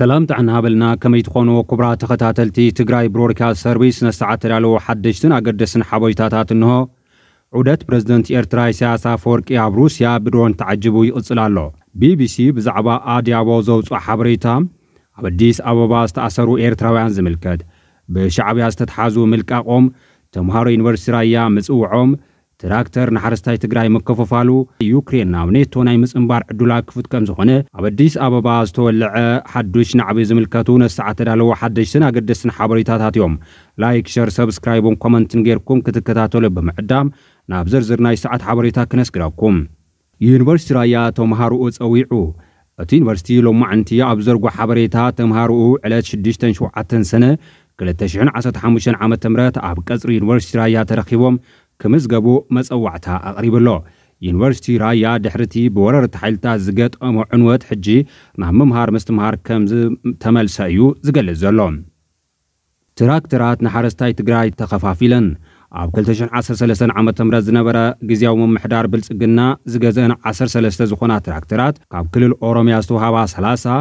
سلام تعنها بلنا كميت خونو كبرى تختاتلتي تقراي بروركا سيرفيس نسعات رالو حدشتن أقدسن حبويتاتات انهو عودت برزدنت إرتراي سياسة فورك إعب روسيا بدون تعجبو يقصلالو بي بي سي بزعبا آديابو زوز وحبريتا أبديس أبابا استأثرو إرتراوان زملكد بشعبيا استتحازو ملك أقوم تمهارو ينورسي رايا ትራክተር ንሓረስታይ ትግራይ ምከፋፋሉ ዩክሬን ናብ ኔቶ ናይ ምፅምባር ዕዱላ ክፉት ከም ዝኾነ ኣብ ኣዲስ ኣበባ ዝተወልዐ ሓዱሽ ንዓበይ ዝምልከቱ ነስዓ ተዳለዎ ሓደሽትን ኣገደስትን ሓበሬታታት እዮም ላይክ ሸር ሰብስክራይብን ኮመንትን ጌርኩም ክትከታተሉ ብምዕዳም ናብ ዝርዝር ናይ ሰዓት ሓበሬታ ክነስግረኩም ዩኒቨርሲቲ ራያ ተምሃርኡ ፀዊዑ እቲ ዩኒቨርሲቲ ሎማዓንቲ ኣብ ዘርጎ ሓበሬታ ተምሃርኡ ዕለት 6 7 ሰነ 2015 ዓ ም ኣብ ቀፅሪ ዩኒቨርሲቲ ራያ ተረኺቦም ክምዝገቡ መፀዋዕታ ኣቕሪቡ ኣሎ ዩኒቨርሲቲ ራያ ድሕርቲ ብወረርቲ ሓይልታት ዝገጠሞ ዕንወት ሕጂ ናብ ምምሃር ምስትምሃር ከም ዝተመልሰ እዩ ዝገልጽ ዘሎ ትራክተራት ንሓረስታይ ትግራይ ተኸፋፊለን ኣብ 213 ዓ ም ዝነበረ ግዜያዊ ምምሕዳር ብልጽግና ዝገዘአን 13 ዝኾና ትራክተራት ካብ ክልል ኦሮምያ ዝተውሃባ 30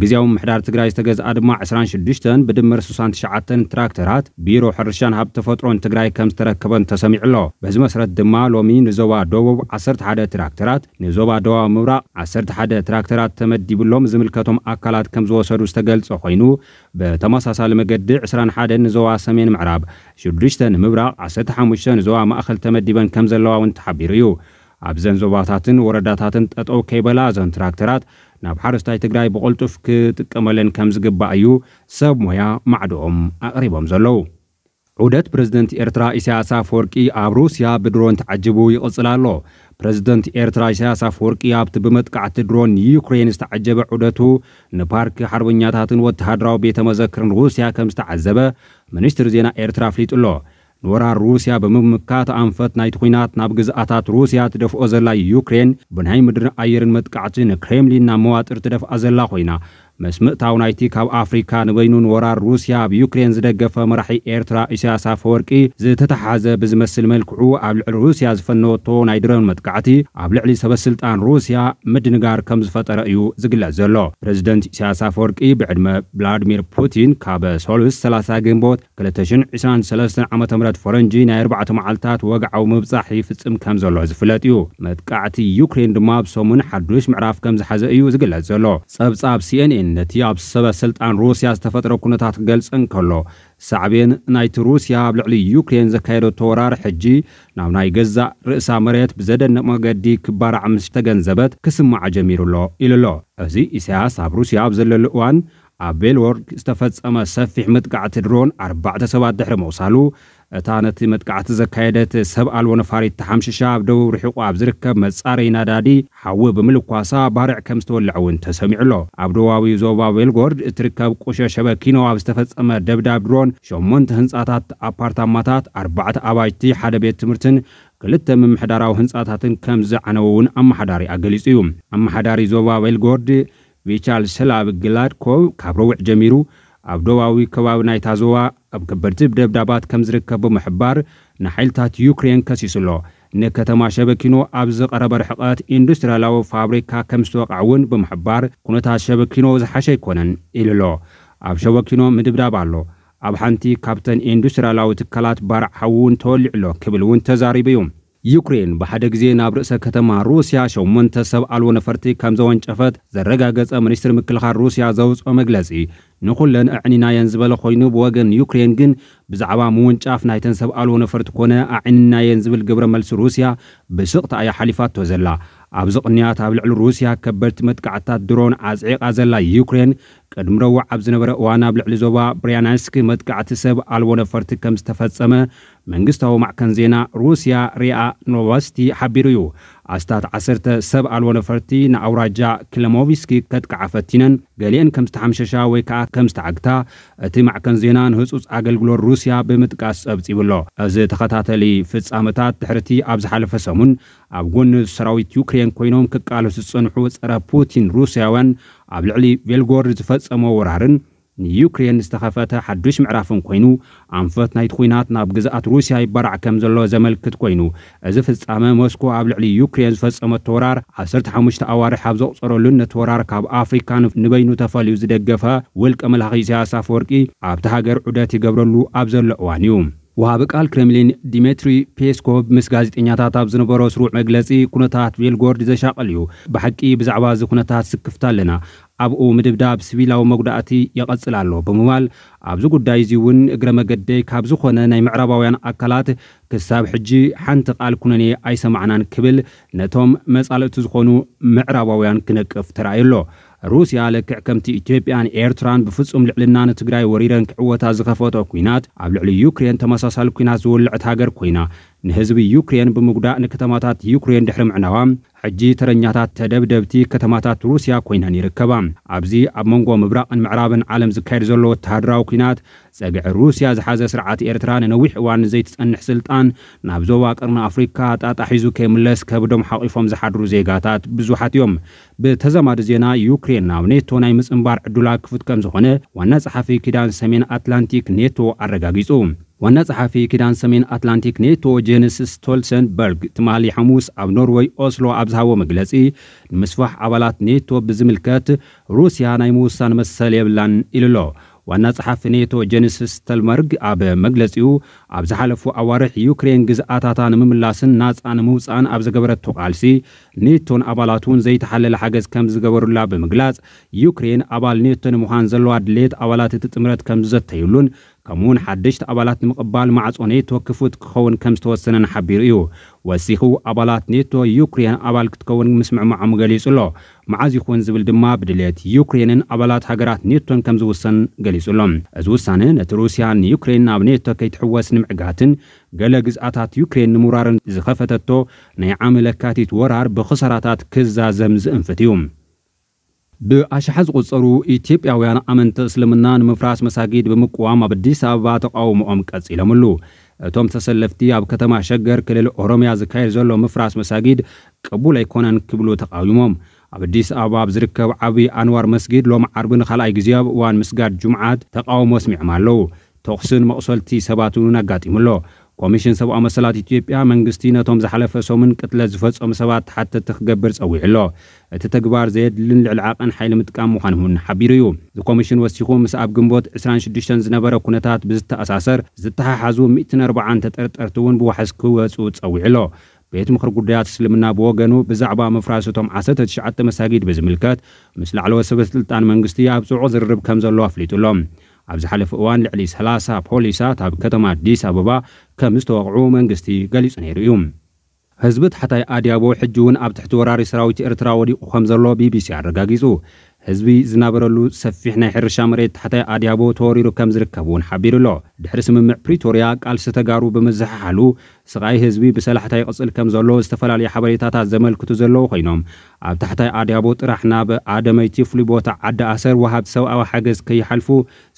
ብግዝያዊ ምሕዳር ትግራይ ዝተገዝአ ድማ 26 ብድምር 69 ትራክተራት ቢሮ ሕርሻን ሃብቲ ተፈጥሮን ትግራይ ከም ዝተረከበን ተሰሚዑ ኣሎ በዚ መሰረት ድማ ሎሚ ንዞባ ደቡብ 11 ትራክተራት ንዞባ ደቡብ ምብራቅ 11 ትራክተራት ተመዲብሎም ዝምልከቶም ኣካላት ከም ዝወሰዱ ዝተገልጸ ኮይኑ ብተመሳሳሊ መገዲ 21 ንዞባ ሰሜን ምዕራብ 6 ንምብራቅ 15 ንዞባ ማእኸል ተመዲበን ከም ዘለዋ እውን ተሓቢሩ እዩ ኣብዘን ዞባታትን ወረዳታትን ጠጠው ከይበላ እዘን ትራክተራት ናብ ሓረስታይ ትግራይ ብቕልጡፍ ክጥቀመለን ከም ዝግባእ እዩ ሰብ ሞያ ማዕድኦም ኣቕሪቦም ዘለዉ ዑደት ፕረዚደንት ኤርትራ ኢሳያስ አፈወርቂ ኣብ ሩስያ ብድሮን ተዓጅቡ ይቕጽል ኣሎ ፕረዚደንት ኤርትራ ኢሳያስ አፈወርቂ ኣብቲ ብመጥቃዕቲ ድሮን ንዩክሬን ዝተዓጀበ ዑደቱ ንፓርክ ሓርበኛታትን ወተሃድራዊ ቤተ መዘክርን ሩስያ ከም ዝተዓዘበ ሚኒስትሪ ዜና ኤርትራ ኣፍሊጡ ኣሎ ንወራር ሩስያ ብምምካት ኣንፈት ናይቲ ኩናት ናብ ግዝኣታት ሩስያ ትደፍኦ ዘላ ዩክሬን ብናይ ምድሪ ኣየርን መጥቃዕቲ ንክሬምሊን ናብ መዋጥር ትደፍኣ ዘላ ኮይና مس متعاونایتی کاب آفریقا نوینون ورا روسیا بیوکراین زدگف مرحی ایرترا ایسیاس فورکی زت تحاز بزمسل ملکعو قبل روسیا زفنو تو نایدرن متقعتی قبل علی سبسلت آن روسیا مدنگار کم زفتر ایو زگل زلو پرزیدنت ایسیاس فورکی بعدم بلادمیر بوتين كاب سولوس سلاسا جنبوت كلتشن عسان سلاسن عمت مرات فرنجي ناير بعت معلتات وقعوا مبصحي فتسم كم زلو زفلاتيو متقعتي يوكرين دماب سومن حدوش معراف كم زحزئيو زقلات زلو صاب صاب سي ان ነቲ ኣብ ስልጣን ሩስያ ዝተፈጥረ ኩነታት ክገልጽን ከሎ ሳዕብን ናይቲ ሩስያ ኣብ ልዕሊ ዩክሬን ዘካየደቶ ወራር ሕጂ ናብ ናይ ገዛእ ርእሳ መሬት ብዘደንቕ መገዲ ክባራዕ ምስ ተገንዘበት ክስማዕ ጀሚሩሎ ኣሎ ኢሉ ኣሎ እዚ ኢሳያስ ኣብ ሩስያ ኣብ ዘለሉ እዋን ኣብ ቤልወርግ ዝተፈጸመ ሰፊሕ ምጥቃዕቲ ድሮን ኣርባዕተ ሰባት ድሕሪ ምቕሳሉ እታ ነቲ መጥቃዕቲ ዘካየደት ሰብ ኣልቦ ነፋሪት ተሓምሽሻ ኣብ ደቡብ ርሒቑ ኣብ ዝርከብ መጻረይ ናዳዲ ሓዊ ብምልኳሳ ባርዕ ከም ዝተወልዐ እውን ተሰሚዑ ኣሎ ኣብ ደቡባዊ ዞባ ቤልጎርድ እትርከብ ቁሸ ሸበኪኖ ኣብ ዝተፈጸመ ደብዳብ ድሮን 8 ህንጻታት ኣፓርታማታት ኣርባዕተ ኣባጅቲ ሓደ ቤት ትምህርትን ክልተ ምምሕዳራዊ ህንጻታትን ከም ዝዓነወ እውን ኣመሓዳሪ ኣገሊጹ እዩ ኣመሓዳሪ ዞባ ቤልጎርድ ቪቻል ሰላብ ግላድኮቭ ካብ ረውዕ ጀሚሩ ኣብ ደባዊ ከባቢ ናይታ ዞባ ኣብ ከበድቲ ደብዳባት ከም ዝርከቡ ምሕባር ንሓይልታት ዩክሬን ከሲሱ ኣሎ ንከተማ ሸበኪኖ ኣብ ዝቐረበ ርሕቐት ኢንዱስትርያላዊ ፋብሪካ ከም ዝተወቕዕ እውን ብምሕባር ኩነታት ሸበኪኖ ዝሓሸ ኣይኮነን ኢሉ ኣሎ ኣብ ሸበኪኖ ምድብዳብ ኣሎ ኣብ ሓንቲ ካብተን ኢንዱስትርያላዊ ትካላት ባርዕ ሓዊ እውን ተወሊዑ ኣሎ ክብል እውን ተዛሪቡ እዩ ዩክሬን ብሓደ ግዜ ናብ ርእሰ ከተማ ሩስያ 8 ሰብ ኣልቦ ነፈርቲ ከም ዘወንጨፈት ዘረጋገፀ ሚኒስትሪ ምክልኻል ሩስያ ዘውፅኦ መግለፂ ንኹለን ኣዕኒናየን ዝበለ ኮይኑ ብወገን ዩክሬን ግን ብዛዕባ ምውንጫፍ ናይተን ሰብ ኣልዎ ነፈርቲ ኮነ ኣዕኒናየን ዝብል ግብረ መልሲ ሩስያ ብስቕታ እያ ሓሊፋቶ ዘላ ኣብዚ ቕንያት ኣብ ልዕሊ ሩስያ ከበድቲ መጥቃዕትታት ድሮን ዓፅዒቓ ዘላ ዩክሬን ቅድሚ ረዋዕ ኣብ ዝነበረ እዋን ኣብ ልዕሊ ዞባ ብርያናንስኪ መጥቃዕቲ ሰብ ኣልቦ ነፈርቲ ከም ዝተፈጸመ መንግስታዊ ማዕከን ዜና ሩስያ ሪኣ ኖቫስቲ ሓቢሩ እዩ ኣስታት 1 ሰብ ኣልቦ ነፈርቲ ንኣውራጃ ክለሞቭስኪ ከጥቅዓ ፈቲነን ገሊአን ከም ዝተሓምሸሻ ወይ ከዓ ከም ዝተዓግታ እቲ ማዕከን ዜና ንህፁፅ ኣገልግሎት ሩስያ ብምጥቃስ ፀብፂብሎ እዚ ተኸታተሊ ፍጻመታት ድሕርቲ ኣብ ዝሓለፈ ሰሙን ኣብ ጎኒ ሰራዊት ዩክሬን ኮይኖም ክቃለሱ ዝፅንሑ ፀረ ፑቲን ሩስያውያን ኣብ ልዕሊ ቬልጎር ዝፈፀሞ ወራርን ንዩክሬን ዝተኸፈተ ሓዱሽ ምዕራፍን ኮይኑ ኣንፈት ናይቲ ኩናት ናብ ግዛኣት ሩስያ ይበራዕ ከም ዘሎ ዘመልክት ኮይኑ እዚ ፍጻመ ሞስኮ ኣብ ልዕሊ ዩክሬን ዝፈጸመት ተወራር 15 ኣዋርሒ ኣብ ዘቑፀረሉን ነቲ ወራር ካብ ኣፍሪካ ንበይኑ ተፈልዩ ዝደገፈ ውልቀ መላኺ ኢሳያስ ኣፈወርቂ ኣብቲ ሃገር ዑደት ይገብረሉ ኣብ ዘሎ እዋን እዩ ወሃቢ ቃል ክሬምሊን ዲሜትሪ ፔስኮቭ ምስ ጋዜጠኛታት ኣብ ዝነበሮ ስሩዕ መግለጺ ኩነታት ቬልጎርድ ዘሻቐል እዩ ብሓቂ ብዛዕባ እዚ ኩነታት ስክፍታ ኣለና ኣብኡ ምድብዳብ ስቢላዊ መጉዳእቲ የቐጽል ኣሎ ብምባል ኣብዚ ጉዳይ እዚ እውን እግረ መገደይ ካብ ዝኾነ ናይ ምዕራባውያን ኣካላት ክሳብ ሕጂ ሓንቲ ቓል ኩነኔ ኣይሰማዕናን ክብል ነቶም መጻልእቲ ዝኾኑ ምዕራባውያን ክነቅፍ ተራእዩ ኣሎ ሩስያ ልክዕ ከምቲ ኢትዮጵያን ኤርትራን ብፍጹም ልዕልና ንትግራይ ወሪረን ክዕወታ ዝኸፈቶ ኩናት ኣብ ልዕሊ ዩክሬን ተመሳሳሊ ኩናት ዝውልዕት ሃገር ኮይና ንህዝቢ ዩክሬን ብምጉዳእ ንከተማታት ዩክሬን ድሕሪ ምዕናዋ ሕጂ ተረኛታት ተደብደብቲ ከተማታት ሩስያ ኮይነን ይርከባ ኣብዚ ኣብ መንጎ ምብራቕን ምዕራብን ዓለም ዝካየድ ዘሎ ወተሃድራዊ ኩናት ፀግዒ ሩስያ ዝሓዘ ስርዓት ኤርትራ ንነዊሕ እዋን ዘይትጸንሕ ስልጣን ናብ ዞባ ቅርኒ ኣፍሪካ ጣጣሒዙ ከይምለስ ከብዶም ሓቒፎም ዝሓድሩ ዜጋታት ብዙሓት እዮም ብተዘማዲ ዜና ዩክሬን ናብ ኔቶ ናይ ምፅምባር ዕዱላ ክፉት ከም ዝኾነ ዋና ፀሓፊ ኪዳን ሰሜን ኣትላንቲክ ኔቶ ኣረጋጊጹ ዋና ጸሐፊ ኪዳን ሰሜን ኣትላንቲክ ኔቶ ጄንስ ስቶልሰንበርግ ትማሊ ሐሙስ ኣብ ኖርዌይ ኦስሎ ኣብ ዝሃቦ መግለጺ ንምስፋሕ ኣባላት ኔቶ ብዝምልከት ሩስያ ናይ ምውሳን መሰል የብላን ኢሉ ኣሎ ዋና ጸሓፊ ኔቶ ጀንስ ስተልመርግ ኣብ መግለጺኡ ኣብ ዝሓለፉ ኣዋርሕ ዩክሬን ግዝኣታታ ንምምላስን ናፃ ንምውፃእን ኣብ ዝገበረቶ ቓልሲ ኔቶን ኣባላቱን ዘይተሓለለ ሓገዝ ከም ዝገበሩላ ብምግላጽ ዩክሬን ኣባል ኔቶ ንምዃን ዘለዋ ድሌት ኣባላት እቲ ጥምረት ከም ዘተይሉን ከምኡ ውን ሓደሽቲ ኣባላት ንምቕባል ማዕጾ ኔቶ ክፉት ክኸውን ከም ዝተወሰነን ሓቢሩ እዩ ወሲኹ ኣባላት ኔቶ ዩክሬን ኣባል ክትከውን ምስ ምዕማዓሙ ገሊጹ ኣሎ መዓዝ ይኹን ዝብል ድማ ብድሌት ዩክሬንን ኣባላት ሃገራት ኔቶን ከም ዝውሰን ገሊጹ ኣሎም እዚ ውሳነ ነቲ ሩስያ ንዩክሬን ናብ ኔቶ ከይትሕወስ ንምዕጋትን ገለ ግዝኣታት ዩክሬን ንምውራርን ዝኸፈተቶ ናይ ዓመለካቲት ወራር ብኽሳራታት ክዛዘም ዝእንፍት እዩ ብኣሽሓ ዝቝጸሩ ኢትዮጵያውያን ኣመንቲ እስልምና ንምፍራስ መሳጊድ ብምቅዋም ኣብ ኣዲስ ኣበባ ተቃውሞኦም ቀጺሎምሉ እቶም ተሰለፍቲ ኣብ ከተማ ሸገር ክልል ኦሮምያ ዝካየድ ዘሎ ምፍራስ መሳጊድ ቅቡል ኣይኮነን ክብሉ ተቃዊሞም ኣብ ኣዲስ ኣበባ ኣብ ዝርከብ ዓብዪ ኣንዋር መስጊድ ሎም ዓርቢ ንኻልኣይ ግዜ ኣብ እዋን ምስጋድ ጅምዓት ተቃውሞ ኣስሚዖም ኣለዉ ተኽስን መቕሰልቲ ሰባት እውን ኣጋጢሙ ኣሎ ኮሚሽን ሰብኣዊ መሰላት ኢትዮጵያ መንግስቲ ነቶም ዝሓለፈ ሰሙን ቅትለ ዝፈፀሙ ሰባት ተሓተቲ ክገብር ፀዊዕ ኣሎ እቲ ተግባር ዘየድልን ልዕሊ ዓቐን ሓይሊ ምጥቃም ምዃኑ እውን ሓቢሩ እዩ እዚ ኮሚሽን ወሲኹ ምስ ኣብ ግንቦት 26 ዝነበረ ኩነታት ብዝተኣሳሰር ዝተሓሓዙ 140 ተጠርጠርቲ እውን ብዋሕስ ክወፁ ፀዊዕ ኣሎ ቤት ምክሪ ጉዳያት እስልምና ብወገኑ ብዛዕባ ምፍራስ እቶም 19 መሳጊድ ብዝምልከት ምስ ላዕለወ ሰበስልጣን መንግስቲ ኣብ ፅዑቕ ዝርርብ ከም ዘሎ ኣፍሊጡሎም ኣብ ዝሓለፈ እዋን ልዕሊ 30 ፖሊሳት ኣብ ከተማ ኣዲስ ኣበባ ከም ዝተወቕዑ መንግስቲ ገሊጹ ነይሩ እዩ ህዝቢ ታሕታይ ኣድያቦ ሕጂ እውን ኣብ ትሕቲ ወራሪ ሰራዊት ኤርትራ ወዲቑ ከም ዘሎ ቢቢሲ ኣረጋጊጹ ህዝቢ ዝነበረሉ ሰፊሕ ናይ ሕርሻ መሬት ታሕታይ ኣድያቦ ተወሪሩ ከም ዝርከብ እውን ሓቢሩ ኣሎ ድሕሪ ስምምዕ ፕሪቶርያ ቃልሲ ተጋሩ ብምዝሓሓሉ ስቓይ ህዝቢ ብሰላሕታይ ቅፅል ከም ዘሎ ዝተፈላለየ ሓበሬታታት ዘመልክቱ ዘለዉ ኮይኖም ኣብ ታሕታይ ኣድያቦ ጥራሕ ናብ ኣደመይቲ ፍሉይ ቦታ ዓዲ ኣሰር ወሃብቲ ሰብኣዊ ሓገዝ ከይሓልፉ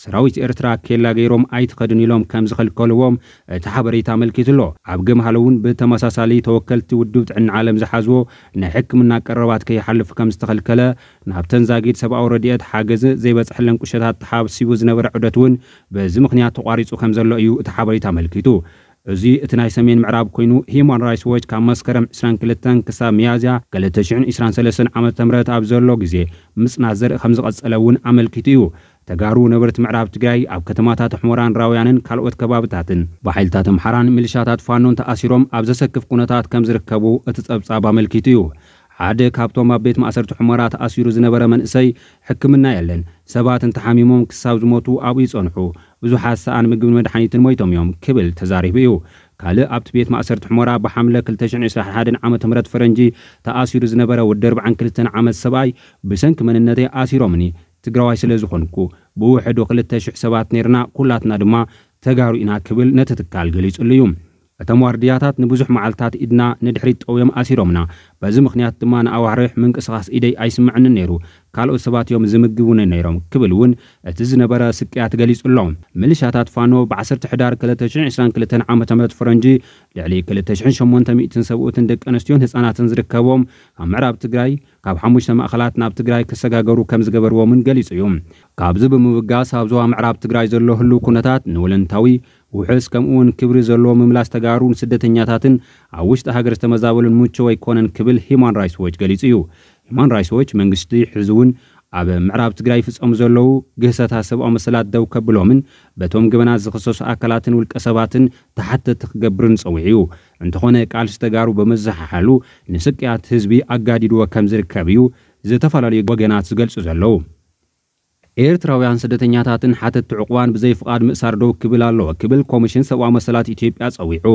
ሰራዊት ኤርትራ ኬላ ገይሮም ኣይትኸድን ኢሎም ከም ዝኽልከልዎም እቲ ሓበሬታ ኣመልኪቱ ኣሎ ኣብ ግምሃለ እውን ብተመሳሳሊ ተወከልቲ ውድብ ጥዕና ዓለም ዝሓዝዎ ናይ ሕክምና ቀረባት ከይሓልፍ ከም ዝተኸልከለ ናብ ተንዛጊድ ሰብኣዊ ረድኤት ሓገዝ ዘይበፅሐለን ቁሸታት ተሓሲቡ ዝነበረ ዑደት እውን በዚ ምክንያት ተቋሪፁ ከም ዘሎ እዩ እቲ ሓበሬታ ኣመልኪቱ እዚ እቲ ናይ ሰሜን ምዕራብ ኮይኑ ሂማን ራይትስ ዎች ካብ መስከረም 22 ክሳብ መያዝያ 223 ዓ ም ኣብ ዘሎ ግዜ ምጽናት ዘርኢ ከም ዝቐጸለ እውን ኣመልኪቱ እዩ ተጋሩ ነበርቲ ምዕራብ ትግራይ ኣብ ከተማታት ኣሕሞራን ራውያንን ካልኦት ከባብታትን ብሓይልታት ኣምሓራን ሚልሻታት ፋኖን ተኣሲሮም ኣብ ዘሰክፍ ኩነታት ከም ዝርከቡ እቲ ጸብጻብ ኣመልኪቱ እዩ ሓደ ካብቶም ኣብ ቤት ማእሰርቲ ሕሞራ ተኣሲሩ ዝነበረ መንእሰይ ሕክምና የለን ሰባት እንተሓሚሞም ክሳብ ዝሞቱ ኣብኡ ይጸንሑ ብዙሓት ሰኣን ምግብን መድሓኒትን ሞይቶም እዮም ክብል ተዛሪቡ እዩ ካልእ ኣብቲ ቤት ማእሰርቲ ሕሞራ ብሓምለ 221 ዓ ም ፈረንጂ ተኣሲሩ ዝነበረ ወዲ 42 ዓመት ሰብኣይ ብሰንኪ መንነተይ ኣሲሮምኒ ትግራዋይ ስለ ዝኾንኩ ብውሕዱ 2,000 ሰባት ነርና ኩላትና ድማ ተጋሩ ኢና ክብል ነቲ ትካል ገሊጹሉ እዩ እቶም ዋርድያታት ንብዙሕ መዓልትታት ኢድና ንድሕሪት ጠውዮም ኣሲሮምና በዚ ምክንያት ድማ ንኣዋርሕ ምንቅስቓስ ኢደይ ኣይስምዕንን ነይሩ ካልኦት ሰባት እዮም ዝምግቡኒ ነይሮም ክብል እውን እቲ ዝነበረ ስቅያት ገሊጹ ኣሎ ምልሻታት ፋኖ ብ10 1 ሕዳር 222 ዓ ም ፈረንጂ ልዕሊ 28 ሰብኡትን ደቂ ኣንስትዮን ህፃናትን ዝርከቦም ኣብ ምዕራብ ትግራይ ካብ ሓሙሽተ ማእኸላት ናብ ትግራይ ክሰጋገሩ ከም ዝገበርዎምን ገሊጹ እዩ ካብዚ ብምብጋስ ኣብ ዞባ ምዕራብ ትግራይ ዘሎ ህሉ ኩነታት ንውልንታዊ ውሑስ ከምኡ እውን ክብሪ ዘለዎ ምምላስ ተጋሩ ስደተኛታትን ኣብ ውሽጢ ሃገር ዝተመዛበሉን ምቹ ኣይኮነን ክብል ዝብል ሂማን ራይትስ ዎች ገሊጹ እዩ ሂማን ራይትስ ዎች መንግስቲ ሕዚ እውን ኣብ ምዕራብ ትግራይ ይፍፀሙ ዘለዉ ግህሰታት ሰብኣዊ መሰላት ደው ከብሎምን በቶም ግበናት ዝኽሰሱ ኣካላትን ውልቀ ሰባትን ተሓተቲ ክገብርን ፀዊዕ እዩ እንተኾነ ቃል ዝተጋሩ በመዘሓሓሉ ንስቅያት ህዝቢ ኣጋዲድዎ ከም ዝርከብ እዩ ዝተፈላለዩ ወገናት ዝገልጹ ዘለዉ ኤርትራውያን ስደተኛታትን ሓተቲ ዕቑባን ብዘይፍቓድ ምእሳር ደው ክብል ኣለዎ ክብል ኮሚሽን ሰብኣዊ መሰላት ኢትዮጵያ ጸዊዑ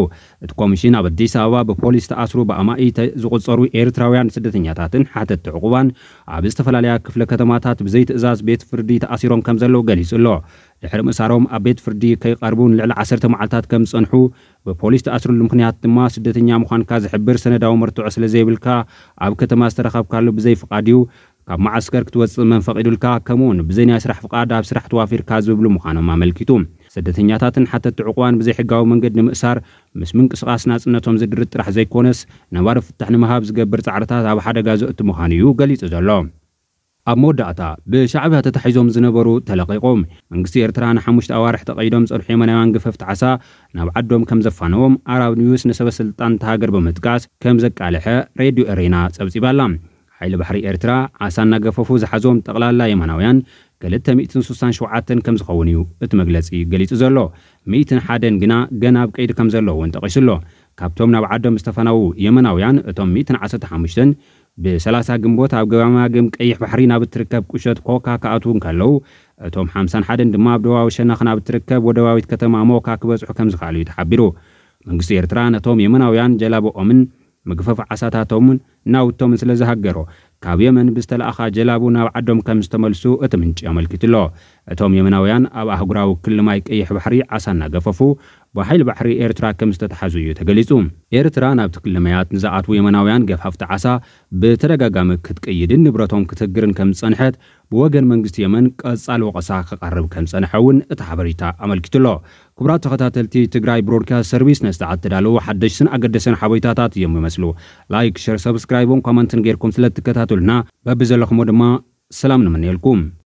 እቲ ኮሚሽን ኣብ ኣዲስ ኣበባ ብፖሊስ ተኣስሩ ብኣማኢ ዝቑጸሩ ኤርትራውያን ስደተኛታትን ሓተቲ ዕቑባን ኣብ ዝተፈላለያ ክፍለ ከተማታት ብዘይትእዛዝ ቤት ፍርዲ ተኣሲሮም ከም ዘለዉ ገሊጹ ኣሎ ድሕሪ ምእሳሮም ኣብ ቤት ፍርዲ ከይቐርቡን ልዕሊ 10 መዓልትታት ከም ዝጸንሑ ብፖሊስ ተኣስሩሉ ምክንያት ድማ ስደተኛ ምዃንካ ዝሕብር ሰነዳዊ መርትዖ ስለ ዘይብልካ ኣብ ከተማ ዝተረኸብካሉ ብዘይፍቓድ እዩ ካብ መዓስከር ክትወፅእ መንፈቂዱልካ ከምኡውን ብዘይ ስራሕ ፍቓድ ኣብ ስራሕ ተዋፊርካ ዝብሉ ምዃኖም ኣመልኪቱ ስደተኛታትን ሓተቲ ዕቑባን ብዘይሕጋዊ መንገዲ ንምእሳር ምስ ምንቅስቓስ ናጽነቶም ዝድር ጥራሕ ዘይኮነስ ነባሪ ፍታሕ ንምሃብ ዝገብር ጻዕርታት ኣብ ሓደጋ ዘእቲ ምዃኑ እዩ ገሊጹ ዘሎ ኣብ መወዳእታ ብሻዕብያ ተታሒዞም ዝነበሩ ተለቂቖም መንግስቲ ኤርትራ ንሓሙሽተ ኣዋርሕ ተቐይዶም ፀንሑ የመናውያን ግፈፍቲ ዓሳ ናብ ዓዶም ከም ዘፋነዎም ኣራብ ኒውስ ንሰበስልጣን ተሃገር ብምጥቃስ ከም ዘቃልሐ ሬድዮ ኤሬና ጸብጺባ ኣላ ሓይሊ ባሕሪ ኤርትራ ዓሳ እናገፈፉ ዝሓዞም ጠቕላላ የማናውያን 267 ከም ዝኸውን እዩ እቲ መግለፂ ገሊጹ ዘሎ 101 ግና ገና ኣብ ቀይዲ ከም ዘሎ እውን ጠቒሱ ኣሎ ካብቶም ናብ ዓዶም ዝተፈናው የመናውያን እቶም 115 ብ30 ግንቦት ኣብ ገማግም ቀይሕ ባሕሪ ናብ እትርከብ ቁሸት ኮካ ክኣትዉ እንከለዉ እቶም 51 ድማ ኣብ ደባዊ ሸነኽ ናብ እትርከብ ወደባዊት ከተማ ሞካ ክበፅሑ ከም ዝኽኣሉ እዩ ተሓቢሩ መንግስቲ ኤርትራ ነቶም የመናውያን ጀላቦኦምን ምግፈፍ ዓሳታቶምን ናውቶምን ስለ ዝሃገሮ ካብ የመን ብዝተለኣኻ ጀላቡ ናብ ዓዶም ከም ዝተመልሱ እቲ ምንጪ ኣመልኪቱ ኣሎ እቶም የመናውያን ኣብ ኣህጉራዊ ክልማይ ቀይሕ ባሕሪ ዓሳ እናገፈፉ بحيل بحري إيرترا كمستت حزو يتقليزو إيرترا ناب تكلميات نزاعات ويمناويان قفاف تعاسا بترقا قامك كتقيدين نبرتهم كتقرن كمسانحات بوغن منقست يمن كسال وقساق قرب كمسانحون اتحبريتا عمل كتلو كبرات تغتاتل تي تقراي بروركا سرويس نستعاد تدالو حدشسن اقدسن حبيتاتات يمو مسلو لايك شير سبسكرايبون كومنتن غيركم سلت تكتاتلنا ببزلخ مودما سلام نمني لكم